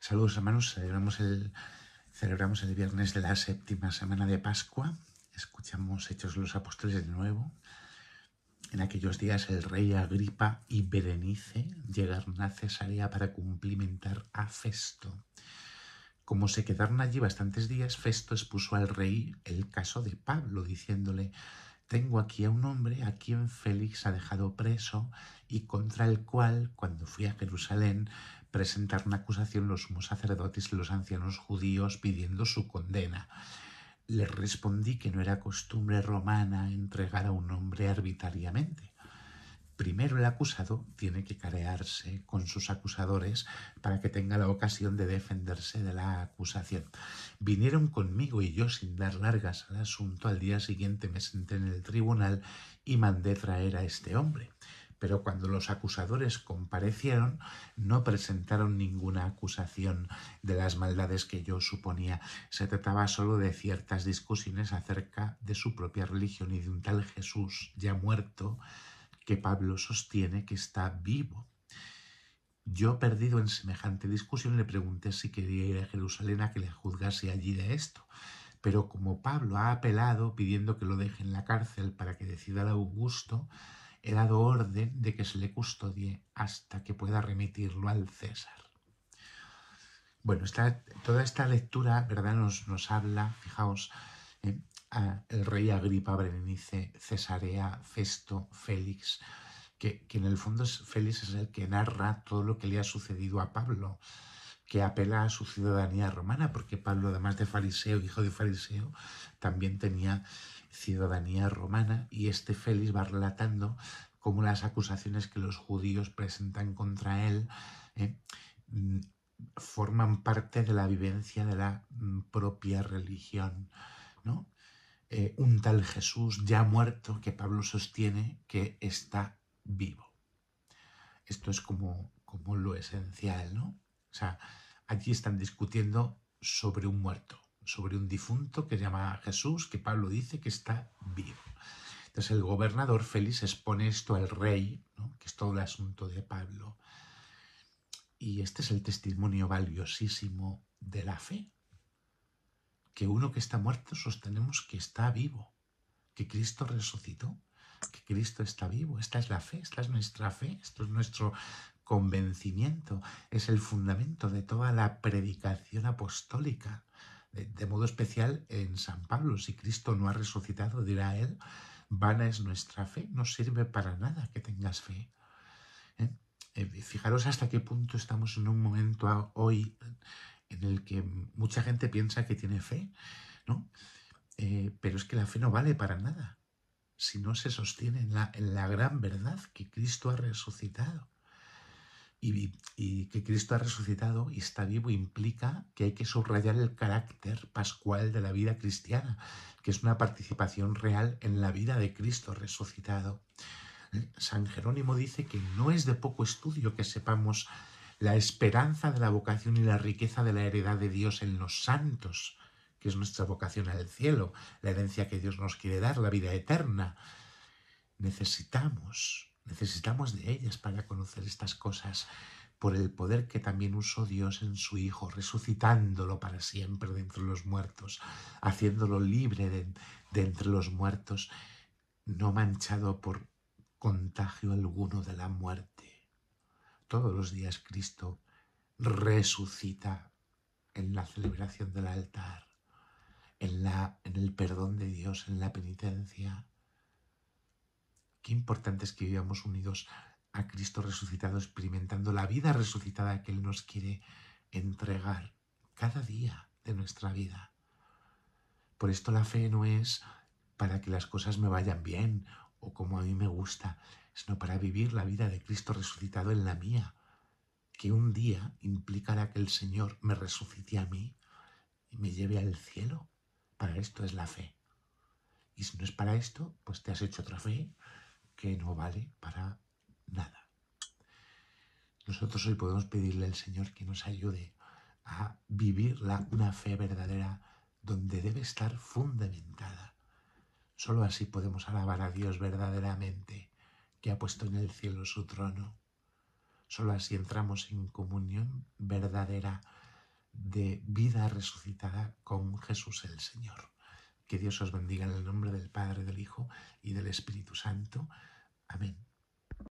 Saludos hermanos, celebramos el, celebramos el viernes de la séptima semana de Pascua, escuchamos Hechos los Apóstoles de nuevo. En aquellos días el rey Agripa y Berenice llegaron a Cesarea para cumplimentar a Festo. Como se quedaron allí bastantes días, Festo expuso al rey el caso de Pablo, diciéndole, tengo aquí a un hombre a quien Félix ha dejado preso y contra el cual, cuando fui a Jerusalén, presentar una acusación los sumos sacerdotes y los ancianos judíos pidiendo su condena. Le respondí que no era costumbre romana entregar a un hombre arbitrariamente. Primero el acusado tiene que carearse con sus acusadores para que tenga la ocasión de defenderse de la acusación. Vinieron conmigo y yo sin dar largas al asunto al día siguiente me senté en el tribunal y mandé traer a este hombre pero cuando los acusadores comparecieron no presentaron ninguna acusación de las maldades que yo suponía. Se trataba solo de ciertas discusiones acerca de su propia religión y de un tal Jesús ya muerto que Pablo sostiene que está vivo. Yo, perdido en semejante discusión, le pregunté si quería ir a Jerusalén a que le juzgase allí de esto pero como Pablo ha apelado pidiendo que lo deje en la cárcel para que decida el Augusto, he dado orden de que se le custodie hasta que pueda remitirlo al César. Bueno, toda esta lectura, ¿verdad?, nos, nos habla, fijaos, eh, el rey Agripa, Berenice, Cesarea, Festo, Félix, que, que en el fondo es, Félix es el que narra todo lo que le ha sucedido a Pablo que apela a su ciudadanía romana, porque Pablo, además de fariseo, hijo de fariseo, también tenía ciudadanía romana y este Félix va relatando cómo las acusaciones que los judíos presentan contra él eh, forman parte de la vivencia de la mm, propia religión. ¿no? Eh, un tal Jesús ya muerto que Pablo sostiene que está vivo. Esto es como, como lo esencial, ¿no? O sea, Allí están discutiendo sobre un muerto, sobre un difunto que se llama Jesús, que Pablo dice que está vivo. Entonces el gobernador Félix expone esto al rey, que es todo el asunto de Pablo. Y este es el testimonio valiosísimo de la fe, que uno que está muerto sostenemos que está vivo, que Cristo resucitó, que Cristo está vivo. Esta es la fe, esta es nuestra fe, esto es nuestro convencimiento, es el fundamento de toda la predicación apostólica. De, modo especial en San Pablo, si Cristo no ha resucitado, dirá él, vana es nuestra fe, no sirve para nada que tengas fe. ¿Eh? Eh, fijaros hasta qué punto estamos en un momento hoy en el que mucha gente piensa que tiene fe, ¿no? Eh, pero es que la fe no vale para nada si no se sostiene en la gran verdad que Cristo ha resucitado y, que Cristo ha resucitado y está vivo implica que hay que subrayar el carácter pascual de la vida cristiana, que es una participación real en la vida de Cristo resucitado. ¿Eh? San Jerónimo dice que no es de poco estudio que sepamos la esperanza de la vocación y la riqueza de la heredad de Dios en los santos, que es nuestra vocación al cielo, la herencia que Dios nos quiere dar, la vida eterna. Necesitamos Necesitamos de ellas para conocer estas cosas por el poder que también usó Dios en su Hijo, resucitándolo para siempre de entre los muertos, haciéndolo libre de, entre los muertos, no manchado por contagio alguno de la muerte. Todos los días Cristo resucita en la celebración del altar, en el perdón de Dios, en la penitencia, Qué importante es que vivamos unidos a Cristo resucitado, experimentando la vida resucitada que Él nos quiere entregar cada día de nuestra vida. Por esto la fe no es para que las cosas me vayan bien o como a mí me gusta, sino para vivir la vida de Cristo resucitado en la mía, que un día implicará que el Señor me resucite a mí y me lleve al cielo. Para esto es la fe. Y si no es para esto, pues te has hecho otra fe que no vale para nada. Nosotros hoy podemos pedirle al Señor que nos ayude a vivir la, una fe verdadera donde debe estar fundamentada. Solo así podemos alabar a Dios verdaderamente, que ha puesto en el cielo su trono. Solo así entramos en comunión verdadera de vida resucitada con Jesús el Señor. Que Dios os bendiga en el nombre del Padre, del Hijo y del Espíritu Santo. Amén.